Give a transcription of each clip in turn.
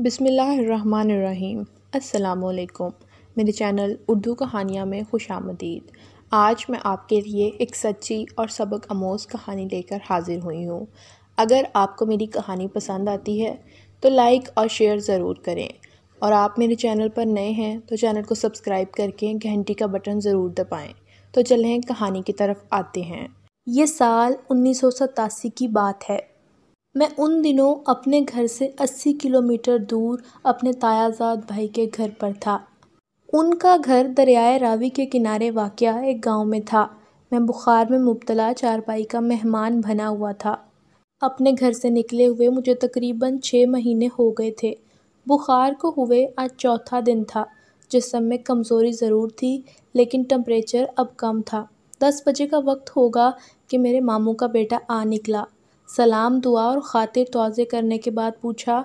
बिसमीम् अल्लाम मेरे चैनल उर्दू कहानियाँ में खुश आमदीद आज मैं आपके लिए एक सच्ची और सबक आमोज कहानी लेकर हाजिर हुई हूँ अगर आपको मेरी कहानी पसंद आती है तो लाइक और शेयर ज़रूर करें और आप मेरे चैनल पर नए हैं तो चैनल को सब्सक्राइब करके घंटी का बटन ज़रूर दबाएँ तो चलें कहानी की तरफ आते हैं ये साल उन्नीस की बात है मैं उन दिनों अपने घर से अस्सी किलोमीटर दूर अपने तायाजाद भाई के घर पर था उनका घर दरियाए रावी के किनारे वाक़ एक गांव में था मैं बुखार में मुबतला चारपाई का मेहमान बना हुआ था अपने घर से निकले हुए मुझे तकरीबन छः महीने हो गए थे बुखार को हुए आज चौथा दिन था जिस समय कमज़ोरी ज़रूर थी लेकिन टम्परेचर अब कम था दस बजे का वक्त होगा कि मेरे मामू का बेटा आ निकला सलाम दुआ और ख़ातिर तोज़े करने के बाद पूछा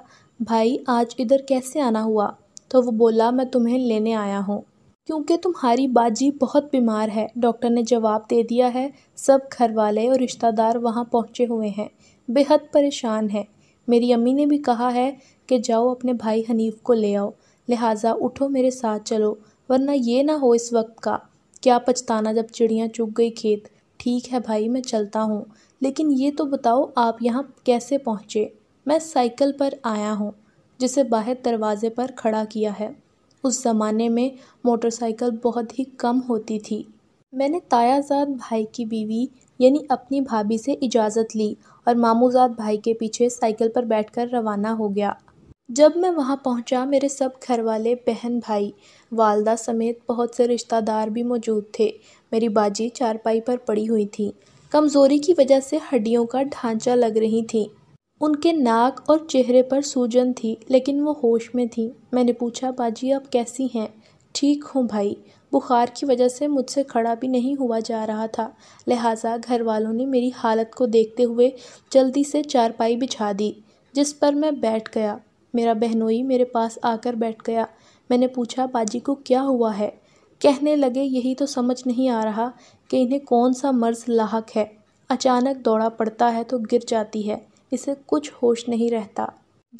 भाई आज इधर कैसे आना हुआ तो वो बोला मैं तुम्हें लेने आया हूँ क्योंकि तुम्हारी बाजी बहुत बीमार है डॉक्टर ने जवाब दे दिया है सब घर वाले और रिश्तेदार वहाँ पहुँचे हुए हैं बेहद परेशान हैं मेरी अम्मी ने भी कहा है कि जाओ अपने भाई हनीफ को ले आओ लिहाजा उठो मेरे साथ चलो वरना ये ना हो इस वक्त का क्या पछताना जब चिड़ियाँ चुग गई खेत ठीक है भाई मैं चलता हूँ लेकिन ये तो बताओ आप यहाँ कैसे पहुँचे मैं साइकिल पर आया हूँ जिसे बाहर दरवाजे पर खड़ा किया है उस ज़माने में मोटरसाइकिल बहुत ही कम होती थी मैंने तायाजाद भाई की बीवी यानी अपनी भाभी से इजाज़त ली और मामूजाद भाई के पीछे साइकिल पर बैठकर रवाना हो गया जब मैं वहाँ पहुँचा मेरे सब घर वाले बहन भाई वालदा समेत बहुत से रिश्तेदार भी मौजूद थे मेरी बाजी चारपाई पर पड़ी हुई थी कमज़ोरी की वजह से हड्डियों का ढांचा लग रही थी उनके नाक और चेहरे पर सूजन थी लेकिन वो होश में थी मैंने पूछा बाजी आप कैसी हैं ठीक हूँ भाई बुखार की वजह से मुझसे खड़ा भी नहीं हुआ जा रहा था लिहाजा घर वालों ने मेरी हालत को देखते हुए जल्दी से चारपाई बिछा दी जिस पर मैं बैठ गया मेरा बहनोई मेरे पास आकर बैठ गया मैंने पूछा बाजी को क्या हुआ है कहने लगे यही तो समझ नहीं आ रहा कि इन्हें कौन सा मर्ज लाक है अचानक दौड़ा पड़ता है तो गिर जाती है इसे कुछ होश नहीं रहता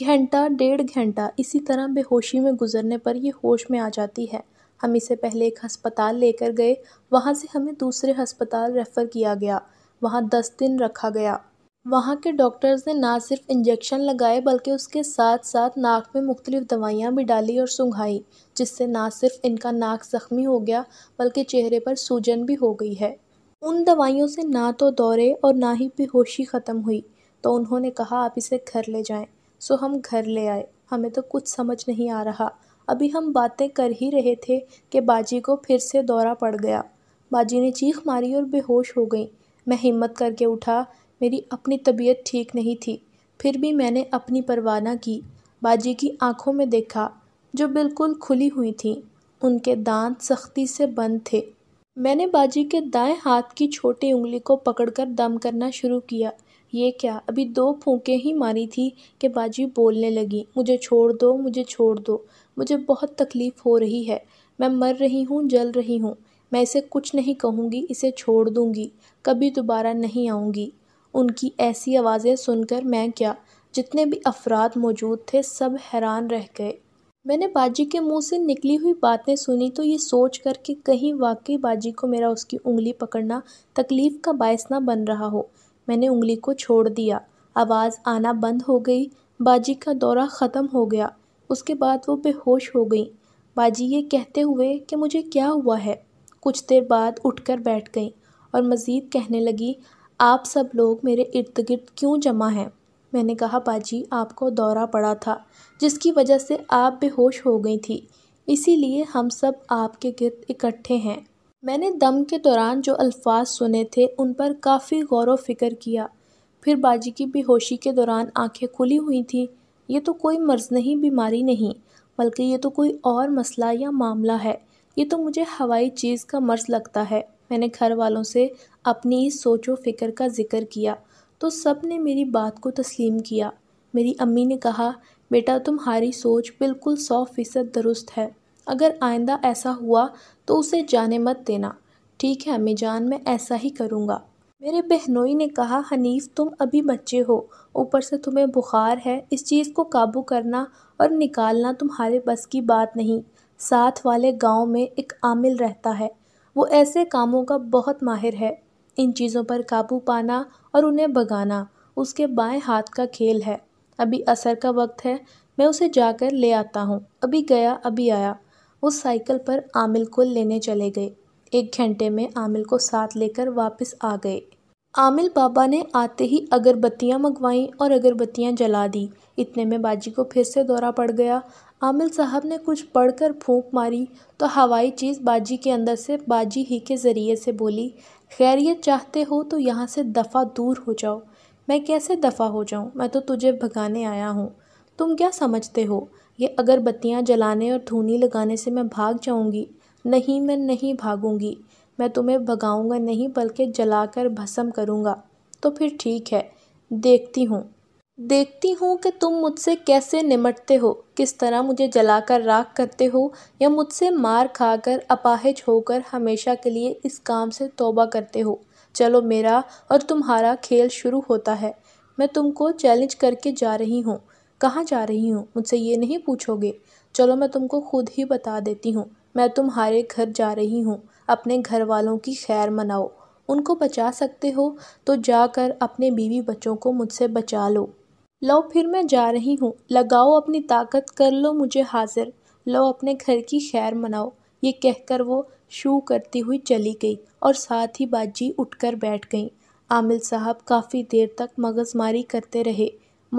घंटा डेढ़ घंटा इसी तरह बेहोशी में गुजरने पर यह होश में आ जाती है हम इसे पहले एक अस्पताल लेकर गए वहाँ से हमें दूसरे अस्पताल रेफ़र किया गया वहाँ दस दिन रखा गया वहाँ के डॉक्टर्स ने ना सिर्फ इंजेक्शन लगाए बल्कि उसके साथ साथ नाक में मुख्तलिफ़ दवाइयाँ भी डाली और सूंघाई जिससे ना सिर्फ इनका नाक ज़ख्मी हो गया बल्कि चेहरे पर सूजन भी हो गई है उन दवाइयों से ना तो दौरे और ना ही बेहोशी ख़त्म हुई तो उन्होंने कहा आप इसे घर ले जाएं सो हम घर ले आए हमें तो कुछ समझ नहीं आ रहा अभी हम बातें कर ही रहे थे कि बाजी को फिर से दौरा पड़ गया बाजी ने चीख मारी और बेहोश हो गई मैं हिम्मत करके उठा मेरी अपनी तबीयत ठीक नहीं थी फिर भी मैंने अपनी परवाना की बाजी की आंखों में देखा जो बिल्कुल खुली हुई थी उनके दांत सख्ती से बंद थे मैंने बाजी के दाएं हाथ की छोटी उंगली को पकड़कर दम करना शुरू किया ये क्या अभी दो फूके ही मारी थी कि बाजी बोलने लगी मुझे छोड़ दो मुझे छोड़ दो मुझे बहुत तकलीफ़ हो रही है मैं मर रही हूँ जल रही हूँ मैं इसे कुछ नहीं कहूँगी इसे छोड़ दूँगी कभी दोबारा नहीं आऊँगी उनकी ऐसी आवाज़ें सुनकर मैं क्या जितने भी अफराद मौजूद थे सब हैरान रह गए मैंने बाजी के मुंह से निकली हुई बातें सुनी तो ये सोच कर कि कहीं वाकई बाजी को मेरा उसकी उंगली पकड़ना तकलीफ़ का बायस ना बन रहा हो मैंने उंगली को छोड़ दिया आवाज़ आना बंद हो गई बाजी का दौरा ख़त्म हो गया उसके बाद वो बेहोश हो गई बाजी ये कहते हुए कि मुझे क्या हुआ है कुछ देर बाद उठकर बैठ गई और मज़ीद कहने लगी आप सब लोग मेरे इर्द गिर्द क्यों जमा हैं मैंने कहा बाजी आपको दौरा पड़ा था जिसकी वजह से आप बेहोश हो गई थी इसीलिए हम सब आपके गिर्द इकट्ठे हैं मैंने दम के दौरान जो अल्फाज सुने थे उन पर काफ़ी गौर व फिक्र किया फिर बाजी की बेहोशी के दौरान आंखें खुली हुई थी ये तो कोई मर्ज़ नहीं बीमारी नहीं बल्कि ये तो कोई और मसला या मामला है ये तो मुझे हवाई चीज़ का मर्ज़ लगता है मैंने घर वालों से अपनी इस सोचो फ़िक्र का ज़िक्र किया तो सब ने मेरी बात को तस्लीम किया मेरी अम्मी ने कहा बेटा तुम्हारी सोच बिल्कुल सौ फ़ीसद दुरुस्त है अगर आइंदा ऐसा हुआ तो उसे जाने मत देना ठीक है अम्मी जान मैं ऐसा ही करूँगा मेरे बहनोई ने कहा हनीफ तुम अभी बच्चे हो ऊपर से तुम्हें बुखार है इस चीज़ को काबू करना और निकालना तुम्हारे बस की बात नहीं साथ वाले गांव में एक आमिल रहता है वो ऐसे कामों का बहुत माहिर है इन चीज़ों पर काबू पाना और उन्हें भगाना उसके बाएं हाथ का खेल है अभी असर का वक्त है मैं उसे जाकर ले आता हूँ अभी गया अभी आया उस साइकिल पर आमिल को लेने चले गए एक घंटे में आमिल को साथ लेकर वापस आ गए आमिल बाबा ने आते ही अगरबत्तियाँ मंगवाईं और अगरबत्तियाँ जला दी इतने में बाजी को फिर से दौरा पड़ गया आमिल साहब ने कुछ पढ़कर फूंक मारी तो हवाई चीज़ बाजी के अंदर से बाजी ही के ज़रिए से बोली खैरियत चाहते हो तो यहाँ से दफ़ा दूर हो जाओ मैं कैसे दफ़ा हो जाऊँ मैं तो तुझे भगाने आया हूँ तुम क्या समझते हो ये अगरबत्तियाँ जलाने और धूनी लगाने से मैं भाग जाऊँगी नहीं मैं नहीं भागूँगी मैं तुम्हें भगाऊँगा नहीं बल्कि जलाकर भस्म करूँगा तो फिर ठीक है देखती हूँ देखती हूँ कि तुम मुझसे कैसे निमटते हो किस तरह मुझे जलाकर राख करते हो या मुझसे मार खाकर अपाहिज होकर हमेशा के लिए इस काम से तोबा करते हो चलो मेरा और तुम्हारा खेल शुरू होता है मैं तुमको चैलेंज करके जा रही हूँ कहाँ जा रही हूँ मुझसे ये नहीं पूछोगे चलो मैं तुमको खुद ही बता देती हूँ मैं तुम्हारे घर जा रही हूँ अपने घर वालों की खैर मनाओ उनको बचा सकते हो तो जाकर अपने बीवी बच्चों को मुझसे बचा लो लो फिर मैं जा रही हूँ लगाओ अपनी ताकत कर लो मुझे हाजिर लो अपने घर की खैर मनाओ ये कहकर वो शू करती हुई चली गई और साथ ही बाजी उठकर बैठ गई आमिल साहब काफ़ी देर तक मगजमारी करते रहे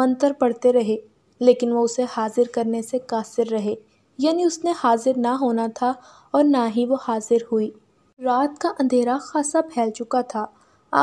मंत्र पढ़ते रहे लेकिन वो उसे हाजिर करने से कासिर रहे यानी उसने हाजिर ना होना था और ना ही वो हाजिर हुई रात का अंधेरा खासा फैल चुका था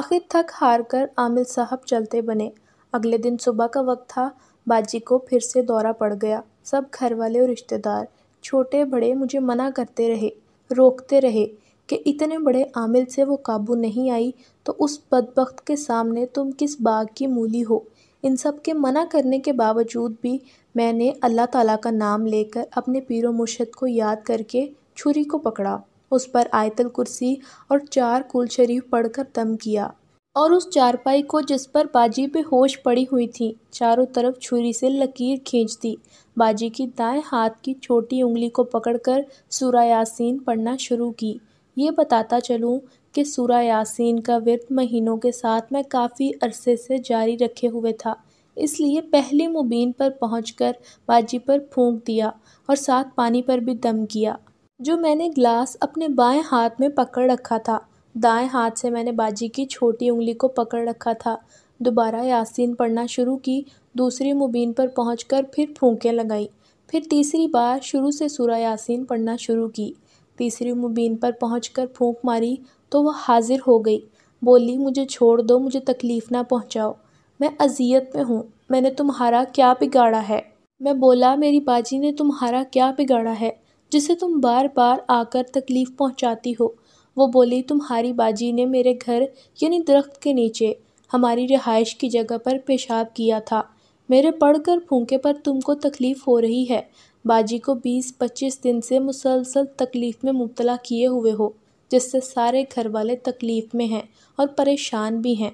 आखिर थक हार कर आमिल साहब चलते बने अगले दिन सुबह का वक्त था बाजी को फिर से दौरा पड़ गया सब घर वाले और रिश्तेदार छोटे बड़े मुझे मना करते रहे रोकते रहे कि इतने बड़े आमिल से वो काबू नहीं आई तो उस बदबخت के सामने तुम किस बाग की मूली हो इन सब के मना करने के बावजूद भी मैंने अल्लाह ताला का नाम लेकर अपने पीर मुर्शद को याद करके छुरी को पकड़ा उस पर आयतल कुर्सी और चार कुल शरीफ पढ़कर दम किया और उस चारपाई को जिस पर बाजी होश पड़ी हुई थी चारों तरफ छुरी से लकीर खींच दी बाजी की दाएं हाथ की छोटी उंगली को पकड़कर सूरा यासीन पढ़ना शुरू की ये बताता चलूँ कि सूरा यासीन का व्रत महीनों के साथ मैं काफ़ी अरसे से जारी रखे हुए था इसलिए पहली मुबीन पर कर बाजी पर फूंक दिया और साथ पानी पर भी दम किया जो मैंने ग्लास अपने बाएं हाथ में पकड़ रखा था दाएं हाथ से मैंने बाजी की छोटी उंगली को पकड़ रखा था दोबारा यासीन पढ़ना शुरू की दूसरी मुबीन पर पहुँच फिर फूंकें लगाई फिर तीसरी बार शुरू से सूरा यासीन पढ़ना शुरू की तीसरी मुबीन पर कर फूंक मारी तो वह हाजिर हो गई बोली मुझे छोड़ दो मुझे तकलीफ़ ना पहुँचाओ मैं अजियत में हूँ मैंने तुम्हारा क्या बिगाड़ा है मैं बोला मेरी बाजी ने तुम्हारा क्या बिगाड़ा है जिसे तुम बार बार आकर तकलीफ़ पहुँचाती हो वो बोली तुम्हारी बाजी ने मेरे घर यानी दरख्त के नीचे हमारी रिहाइश की जगह पर पेशाब किया था मेरे पढ़कर फूके पर तुमको तकलीफ़ हो रही है बाजी को बीस पच्चीस दिन से मुसलसल तकलीफ़ में मुबतला किए हुए हो जिससे सारे घर वाले तकलीफ़ में हैं और परेशान भी हैं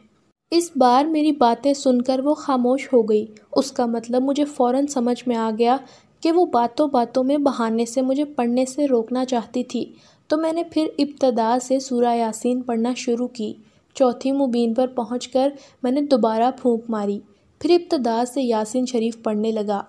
इस बार मेरी बातें सुनकर वो खामोश हो गई उसका मतलब मुझे फ़ौर समझ में आ गया कि वो बातों बातों में बहाने से मुझे पढ़ने से रोकना चाहती थी तो मैंने फिर इब्तदा से सूरा यासीन पढ़ना शुरू की चौथी मुबीन पर पहुँच कर मैंने दोबारा फूँक मारी फिर इब्तदा से यासीन शरीफ पढ़ने लगा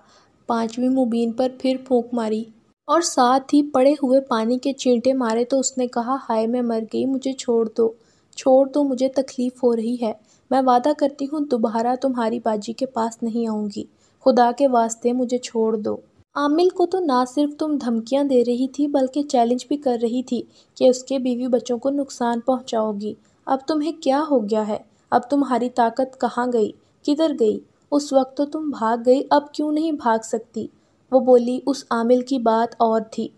पाँचवीं मुबीन पर फिर फूँक मारी और साथ ही पड़े हुए पानी के चींटे मारे तो उसने कहा हाय मैं मर गई मुझे छोड़ दो छोड़ दो मुझे तकलीफ़ हो रही है मैं वादा करती हूँ दोबारा तुम्हारी बाजी के पास नहीं आऊँगी खुदा के वास्ते मुझे छोड़ दो आमिल को तो ना सिर्फ तुम धमकियां दे रही थी बल्कि चैलेंज भी कर रही थी कि उसके बीवी बच्चों को नुकसान पहुंचाओगी अब तुम्हें क्या हो गया है अब तुम्हारी ताकत कहाँ गई किधर गई उस वक्त तो तुम भाग गई अब क्यों नहीं भाग सकती वो बोली उस आमिल की बात और थी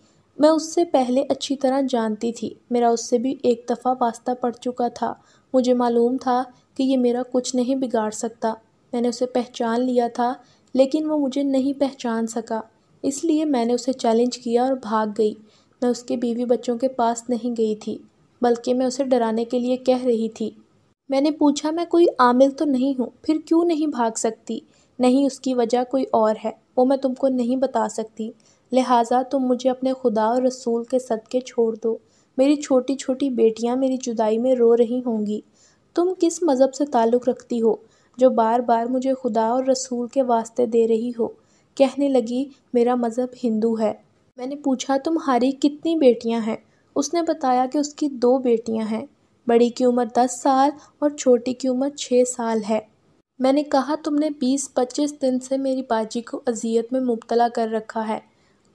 मैं उससे पहले अच्छी तरह जानती थी मेरा उससे भी एक दफ़ा वास्ता पड़ चुका था मुझे मालूम था कि ये मेरा कुछ नहीं बिगाड़ सकता मैंने उसे पहचान लिया था लेकिन वो मुझे नहीं पहचान सका इसलिए मैंने उसे चैलेंज किया और भाग गई मैं उसके बीवी बच्चों के पास नहीं गई थी बल्कि मैं उसे डराने के लिए कह रही थी मैंने पूछा मैं कोई आमिल तो नहीं हूँ फिर क्यों नहीं भाग सकती नहीं उसकी वजह कोई और है वो मैं तुमको नहीं बता सकती लिहाजा तुम मुझे अपने खुदा और रसूल के सदके छोड़ दो मेरी छोटी छोटी बेटियाँ मेरी जुदाई में रो रही होंगी तुम किस मज़हब से ताल्लुक़ रखती हो जो बार बार मुझे खुदा और रसूल के वास्ते दे रही हो कहने लगी मेरा मज़हब हिंदू है मैंने पूछा तुम्हारी कितनी बेटियां हैं उसने बताया कि उसकी दो बेटियां हैं बड़ी की उम्र दस साल और छोटी की उम्र छः साल है मैंने कहा तुमने बीस पच्चीस दिन से मेरी बाजी को अजियत में मुबतला कर रखा है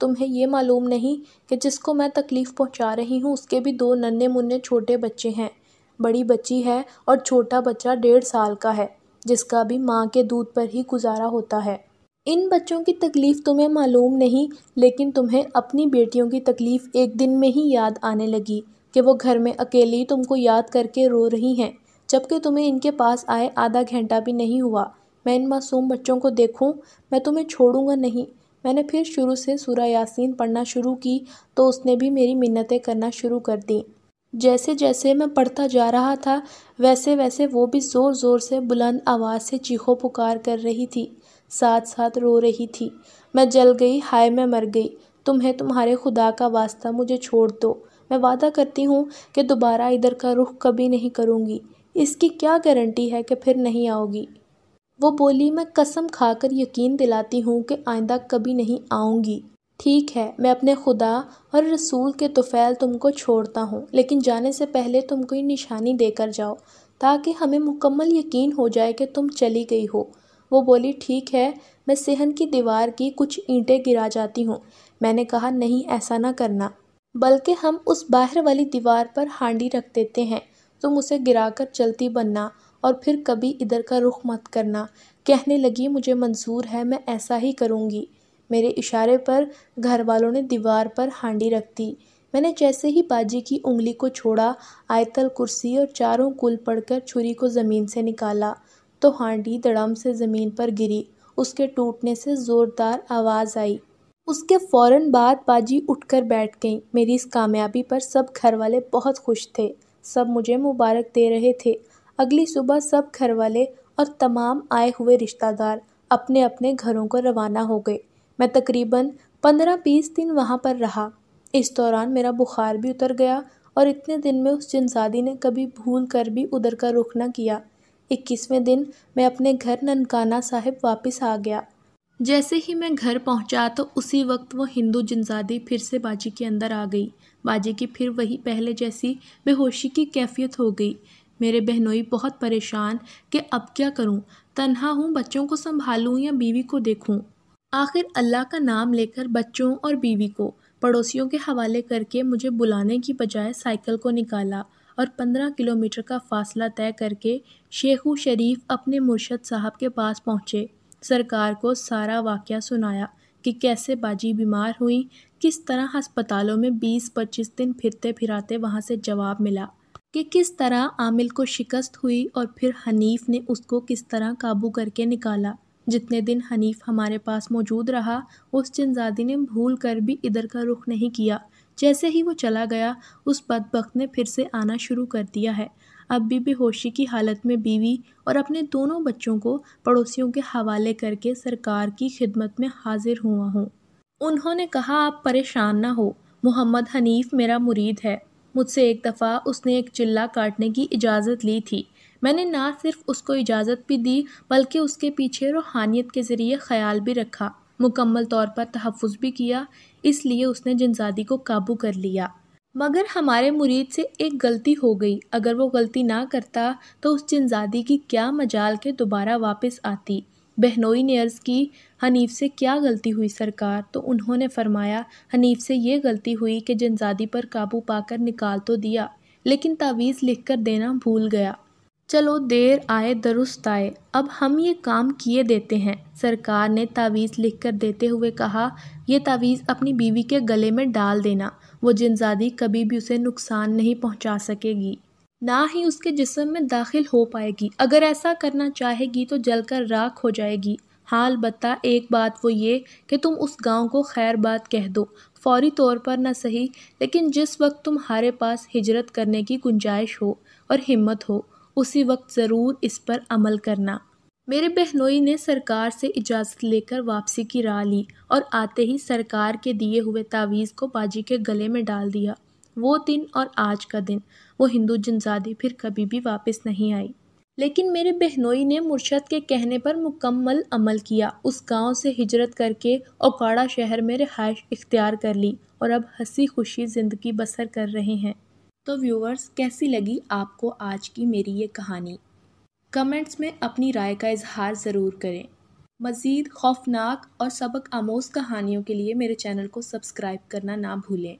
तुम्हें यह मालूम नहीं कि जिसको मैं तकलीफ़ पहुंचा रही हूँ उसके भी दो नन्हे मुन्ने छोटे बच्चे हैं बड़ी बच्ची है और छोटा बच्चा डेढ़ साल का है जिसका भी माँ के दूध पर ही गुजारा होता है इन बच्चों की तकलीफ़ तुम्हें मालूम नहीं लेकिन तुम्हें अपनी बेटियों की तकलीफ़ एक दिन में ही याद आने लगी कि वो घर में अकेली तुमको याद करके रो रही हैं जबकि तुम्हें इनके पास आए आधा घंटा भी नहीं हुआ मैं इन मासूम बच्चों को देखूं मैं तुम्हें छोड़ूंगा नहीं मैंने फिर शुरू से सूर्य यासीन पढ़ना शुरू की तो उसने भी मेरी मिन्नतें करना शुरू कर दीं जैसे जैसे मैं पढ़ता जा रहा था वैसे वैसे वो भी ज़ोर ज़ोर से बुलंद आवाज़ से चीखों पुकार कर रही थी साथ साथ रो रही थी मैं जल गई हाय मैं मर गई तुम्हें तुम्हारे खुदा का वास्ता मुझे छोड़ दो मैं वादा करती हूँ कि दोबारा इधर का रुख कभी नहीं करूँगी इसकी क्या गारंटी है कि फिर नहीं आओगी वो बोली मैं कसम खाकर यकीन दिलाती हूँ कि आइंदा कभी नहीं आऊँगी ठीक है मैं अपने खुदा और रसूल के तुफ़ैल तुमको छोड़ता हूँ लेकिन जाने से पहले तुम कोई निशानी देकर जाओ ताकि हमें मुकम्मल यकीन हो जाए कि तुम चली गई हो वो बोली ठीक है मैं सेहन की दीवार की कुछ ईंटें गिरा जाती हूँ मैंने कहा नहीं ऐसा ना करना बल्कि हम उस बाहर वाली दीवार पर हांडी रख देते हैं तुम उसे गिराकर चलती बनना और फिर कभी इधर का रुख मत करना कहने लगी मुझे मंजूर है मैं ऐसा ही करूँगी मेरे इशारे पर घर वालों ने दीवार पर हांडी रख दी मैंने जैसे ही बाजी की उंगली को छोड़ा आयतल कुर्सी और चारों कुल पड़कर छुरी को ज़मीन से निकाला तो हांडी दड़म से ज़मीन पर गिरी उसके टूटने से ज़ोरदार आवाज़ आई उसके फ़ौर बाद बाजी उठकर बैठ गई मेरी इस कामयाबी पर सब घर वाले बहुत खुश थे सब मुझे मुबारक दे रहे थे अगली सुबह सब घर वाले और तमाम आए हुए रिश्तेदार अपने अपने घरों को रवाना हो गए मैं तकरीबन पंद्रह बीस दिन वहाँ पर रहा इस दौरान मेरा बुखार भी उतर गया और इतने दिन में उस जिनसादी ने कभी भूल कर भी उधर का रुख न किया इक्कीसवें दिन मैं अपने घर ननकाना साहिब वापस आ गया जैसे ही मैं घर पहुंचा तो उसी वक्त वो हिंदू जिनजादी फिर से बाजी के अंदर आ गई बाजी की फिर वही पहले जैसी बेहोशी की कैफियत हो गई मेरे बहनोई बहुत परेशान कि अब क्या करूं तन्हा हूं बच्चों को संभालूं या बीवी को देखूं आखिर अल्लाह का नाम लेकर बच्चों और बीवी को पड़ोसियों के हवाले करके मुझे बुलाने की बजाय साइकिल को निकाला और पंद्रह किलोमीटर का फासला तय करके शेखू शरीफ अपने मुर्शद साहब के पास पहुँचे सरकार को सारा वाक़ सुनाया कि कैसे बाजी बीमार हुई किस तरह हस्पतालों में बीस पच्चीस दिन फिरते फिराते वहाँ से जवाब मिला कि किस तरह आमिल को शिकस्त हुई और फिर हनीफ ने उसको किस तरह काबू करके निकाला जितने दिन हनीफ हमारे पास मौजूद रहा उस चिनजादी ने भूल कर भी इधर का रुख नहीं किया जैसे ही वो चला गया उस बदबक ने फिर से आना शुरू कर दिया है अब भी बेहोशी की हालत में बीवी और अपने दोनों बच्चों को पड़ोसियों के हवाले करके सरकार की खिदमत में हाजिर हुआ हूँ उन्होंने कहा आप परेशान ना हो मोहम्मद हनीफ मेरा मुरीद है मुझसे एक दफ़ा उसने एक चिल्ला काटने की इजाज़त ली थी मैंने ना सिर्फ उसको इजाज़त भी दी बल्कि उसके पीछे रूहानियत के ज़रिए ख्याल भी रखा मुकम्मल तौर पर तहफ़ भी किया इसलिए उसने जनजादी को काबू कर लिया मगर हमारे मुरीद से एक गलती हो गई अगर वो गलती ना करता तो उस जनजादी की क्या मजाल के दोबारा वापस आती बहनोई ने अर्ज़ की हनीफ से क्या गलती हुई सरकार तो उन्होंने फरमाया हनीफ से ये गलती हुई कि जनजादी पर काबू पाकर निकाल तो दिया लेकिन तावीज़ लिख कर देना भूल गया चलो देर आए दुरुस्त आए अब हम ये काम किए देते हैं सरकार ने तावीज़ लिखकर देते हुए कहा यह तावीज़ अपनी बीवी के गले में डाल देना वो जिनजादी कभी भी उसे नुकसान नहीं पहुंचा सकेगी ना ही उसके जिसम में दाखिल हो पाएगी अगर ऐसा करना चाहेगी तो जलकर राख हो जाएगी हाल बता एक बात वो ये कि तुम उस गांव को खैर बात कह दो फौरी तौर पर ना सही लेकिन जिस वक्त तुम्हारे पास हिजरत करने की गुंजाइश हो और हिम्मत हो उसी वक्त ज़रूर इस पर अमल करना मेरे बहनोई ने सरकार से इजाज़त लेकर वापसी की राह ली और आते ही सरकार के दिए हुए तावीज़ को बाजी के गले में डाल दिया वो दिन और आज का दिन वो हिंदू जनजादी फिर कभी भी वापस नहीं आई लेकिन मेरे बहनोई ने मुर्शद के कहने पर मुकम्मल अमल किया उस गांव से हिजरत करके ओकाड़ा शहर में रिहाइश इख्तियार कर ली और अब हंसी खुशी ज़िंदगी बसर कर रहे हैं तो व्यूवर्स कैसी लगी आपको आज की मेरी ये कहानी कमेंट्स में अपनी राय का इजहार ज़रूर करें मज़ीद खौफनाक और सबक आमोज कहानियों के लिए मेरे चैनल को सब्सक्राइब करना ना भूलें